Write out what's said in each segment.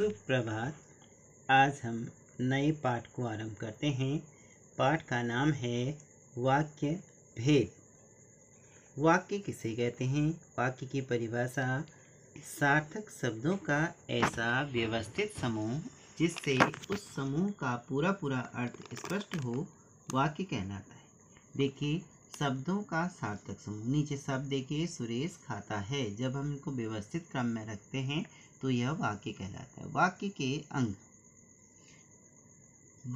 प्रभात आज हम नए पाठ को आरंभ करते हैं पाठ का नाम है वाक्य भेद वाक्य किसे कहते हैं वाक्य की परिभाषा सार्थक शब्दों का ऐसा व्यवस्थित समूह जिससे उस समूह का पूरा पूरा अर्थ स्पष्ट हो वाक्य कहलाता है देखिए शब्दों का सार्थक समूह नीचे शब्द देखिए सुरेश खाता है जब हम इनको व्यवस्थित क्रम में रखते हैं तो यह वाक्य कहलाता है वाक्य के अंग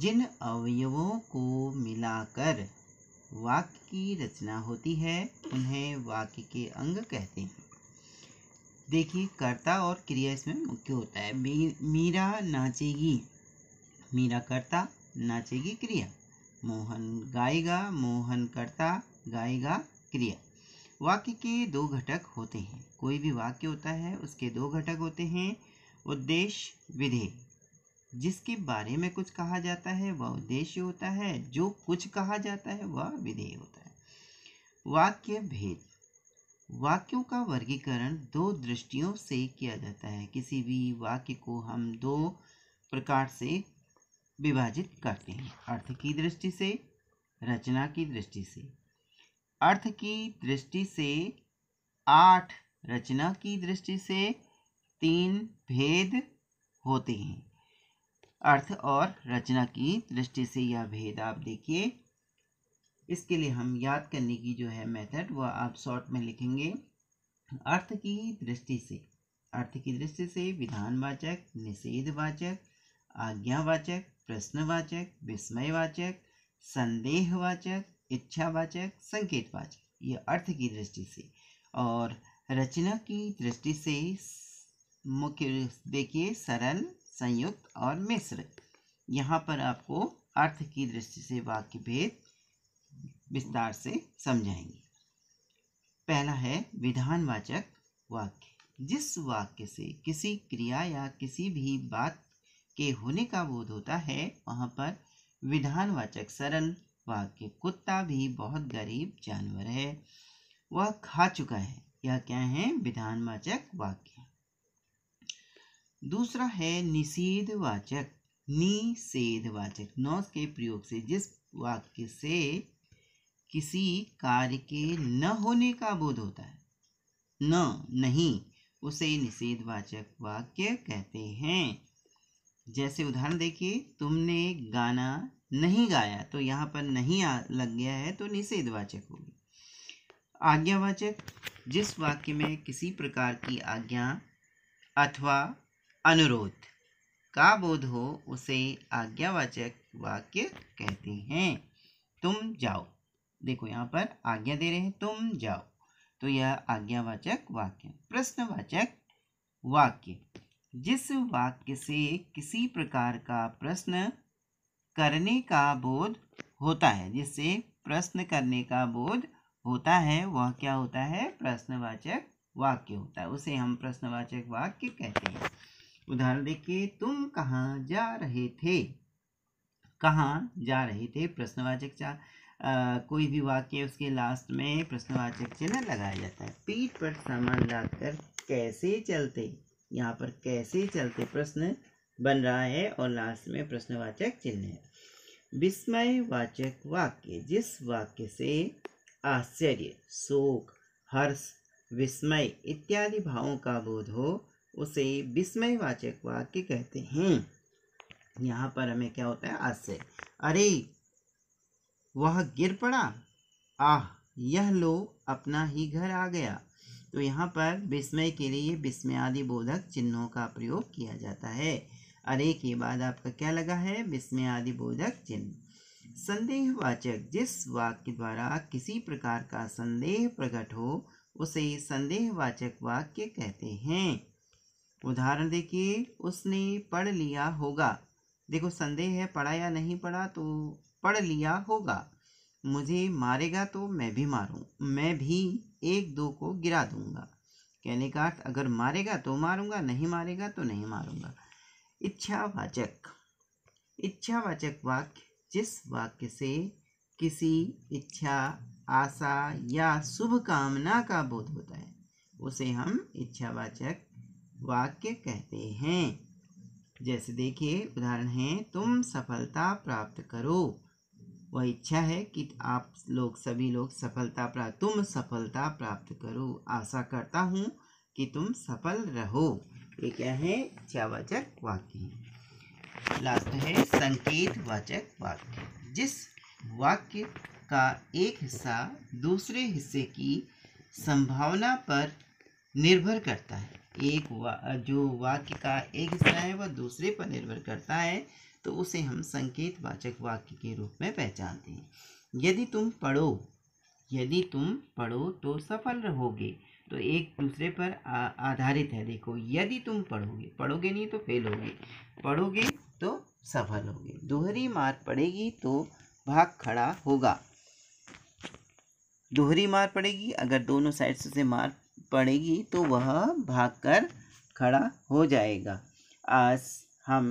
जिन अवयवों को मिलाकर वाक्य की रचना होती है उन्हें वाक्य के अंग कहते हैं देखिए कर्ता और क्रिया इसमें मुख्य होता है मी, मीरा नाचेगी मीरा कर्ता नाचेगी क्रिया मोहन गाएगा मोहन कर्ता गाएगा क्रिया वाक्य के दो घटक होते हैं कोई भी वाक्य होता है उसके दो घटक होते हैं उद्देश्य विधेय जिसके बारे में कुछ कहा जाता है वह उद्देश्य होता है जो कुछ कहा जाता है वह विधेय होता है वाक्य भेद वाक्यों का वर्गीकरण दो दृष्टियों से किया जाता है किसी भी वाक्य को हम दो प्रकार से विभाजित करते हैं अर्थ की दृष्टि से रचना की दृष्टि से अर्थ की दृष्टि से आठ रचना की दृष्टि से तीन भेद होते हैं अर्थ और रचना की दृष्टि से यह भेद आप देखिए इसके लिए हम याद करने की जो है मेथड वह आप शॉर्ट में लिखेंगे अर्थ की दृष्टि से अर्थ की दृष्टि से विधानवाचक निषेधवाचक आज्ञावाचक प्रश्नवाचक विस्मयवाचक संदेहवाचक इच्छावाचक संकेतवाचक ये अर्थ की दृष्टि से और रचना की दृष्टि से मुख्य देखिए सरल संयुक्त और मिश्र यहाँ पर आपको अर्थ की दृष्टि से वाक्य भेद विस्तार से समझाएंगे पहला है विधानवाचक वाक्य जिस वाक्य से किसी क्रिया या किसी भी बात के होने का बोध होता है वहाँ पर विधानवाचक सरल वाक्य कुत्ता भी बहुत गरीब जानवर है वह खा चुका है यह क्या है विधानवाचक वाक्य दूसरा है निषेधवाचक निषेधवाचक नौस के प्रयोग से जिस वाक्य से किसी कार्य के न होने का बोध होता है न नहीं उसे निषेधवाचक वाक्य कहते हैं जैसे उदाहरण देखिए तुमने गाना नहीं गाया तो यहाँ पर नहीं आ, लग गया है तो निषेधवाचक होगी आज्ञावाचक जिस वाक्य में किसी प्रकार की आज्ञा अथवा अनुरोध का बोध हो उसे आज्ञावाचक वाक्य कहते हैं तुम जाओ देखो यहाँ पर आज्ञा दे रहे हैं तुम जाओ तो यह आज्ञावाचक वाक्य प्रश्नवाचक वाक्य जिस वाक्य से किसी प्रकार का प्रश्न करने का बोध होता है जिससे प्रश्न करने का बोध होता है वह क्या होता है प्रश्नवाचक वाक्य होता है उसे हम प्रश्नवाचक वाक्य कहते हैं उदाहरण देखिए तुम कहाँ जा रहे थे कहाँ जा रहे थे प्रश्नवाचक चा कोई भी वाक्य उसके लास्ट में प्रश्नवाचक चिन्ह लगाया जाता है पीठ पर सामान लादकर कैसे चलते यहाँ पर कैसे चलते प्रश्न बन रहा है और लास्ट में प्रश्नवाचक चिन्ह है विस्मयवाचक वाक्य जिस वाक्य से आश्चर्य शोक हर्ष विस्मय इत्यादि भावों का बोध हो उसे विस्मयवाचक वाक्य कहते हैं यहाँ पर हमें क्या होता है आश्चर्य अरे वह गिर पड़ा आह यह लो अपना ही घर आ गया तो यहाँ पर विस्मय के लिए विस्मय आदि बोधक चिन्हों का प्रयोग किया जाता है अरे के बाद आपका क्या लगा है विस्मय आदि बोधक चिन्ह संदेहवाचक जिस वाक्य द्वारा किसी प्रकार का संदेह प्रकट हो उसे संदेहवाचक वाक्य कहते हैं उदाहरण देखिए उसने पढ़ लिया होगा देखो संदेह है पढ़ा या नहीं पढ़ा तो पढ़ लिया होगा मुझे मारेगा तो मैं भी मारूं मैं भी एक दो को गिरा दूंगा कहने का अर्थ अगर मारेगा तो मारूंगा नहीं मारेगा तो नहीं मारूंगा इच्छावाचक इच्छावाचक वाक्य जिस वाक्य से किसी इच्छा आशा या शुभकामना का बोध होता है उसे हम इच्छावाचक वाक्य कहते हैं जैसे देखिए उदाहरण है तुम सफलता प्राप्त करो वह इच्छा है कि आप लोग सभी लोग सफलता प्राप्त तुम सफलता प्राप्त करो आशा करता हूँ कि तुम सफल रहो ये क्या है इच्छावाचक वाक्य है लास्ट है संकेत वाचक वाक्य जिस वाक्य का एक हिस्सा दूसरे हिस्से की संभावना पर निर्भर करता है एक वा जो वाक्य का एक हिस्सा है वह दूसरे पर निर्भर करता है तो उसे हम संकेत वाचक वाक्य के रूप में पहचानते हैं यदि तुम पढ़ो यदि तुम पढ़ो तो सफल रहोगे तो एक दूसरे पर आ, आधारित है देखो यदि तुम पढ़ोगे पढ़ोगे नहीं तो फेल होगे पढ़ोगे तो सफल होगी दोहरी मार पड़ेगी तो भाग खड़ा होगा दोहरी मार पड़ेगी अगर दोनों साइड से मार पड़ेगी तो वह भाग कर खड़ा हो जाएगा आज हम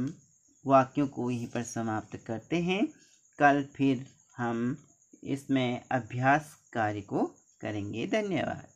वाक्यों को यहीं पर समाप्त करते हैं कल फिर हम इसमें अभ्यास कार्य को करेंगे धन्यवाद